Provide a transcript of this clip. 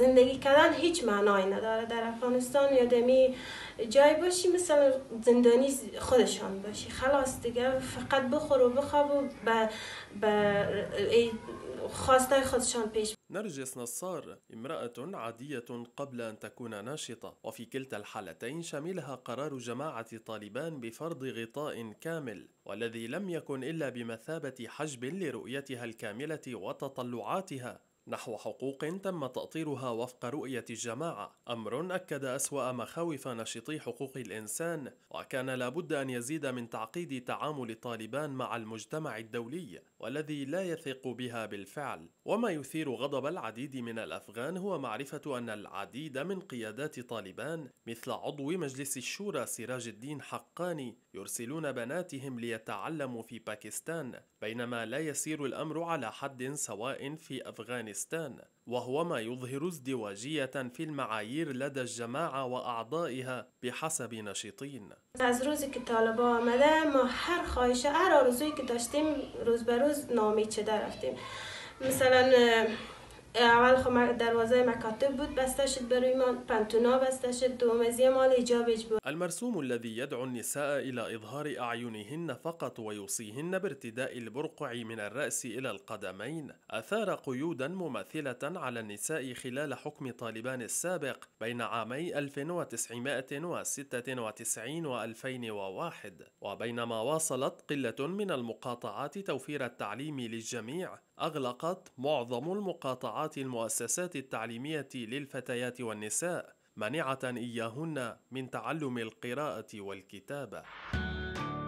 زندگی کردن هیچ معنایی نداره در افغانستان یادمی جای باشی مثلا زندانی خودشان باشی خلاص دیگه فقط بخور و بخواب و به خواسته خودشان پیش نرجس نصار امرأة عادية قبل أن تكون ناشطة وفي كلتا الحالتين شملها قرار جماعة طالبان بفرض غطاء كامل والذي لم يكن إلا بمثابة حجب لرؤيتها الكاملة وتطلعاتها نحو حقوق تم تأطيرها وفق رؤية الجماعة أمر أكد أسوأ مخاوف نشطي حقوق الإنسان وكان لابد أن يزيد من تعقيد تعامل طالبان مع المجتمع الدولي والذي لا يثق بها بالفعل وما يثير غضب العديد من الأفغان هو معرفة أن العديد من قيادات طالبان مثل عضو مجلس الشورى سراج الدين حقاني يرسلون بناتهم ليتعلموا في باكستان بينما لا يسير الأمر على حد سواء في أفغانستان باكستان وهو ما يظهر ازدواجية في المعايير لدى الجماعة وأعضائها بحسب نشيطين از روزی که طالبا آمده ما هر خواهش هر آرزویی که داشتیم روز به روز مثلا اول خو دروازه مکاتب بود بسته شد برای ما پنتونا بسته شد دومزی مال ایجابش بود المرسوم الذي يدعو النساء إلى إظهار أعينهن فقط ويوصيهن بارتداء البرقع من الرأس إلى القدمين أثار قيودا مماثلة على النساء خلال حكم طالبان السابق بين عامي 1996 و 2001 وبينما واصلت قلة من المقاطعات توفير التعليم للجميع أغلقت معظم المقاطعات المؤسسات التعليمية للفتيات والنساء مانعة إياهن من تعلم القراءة والكتابة.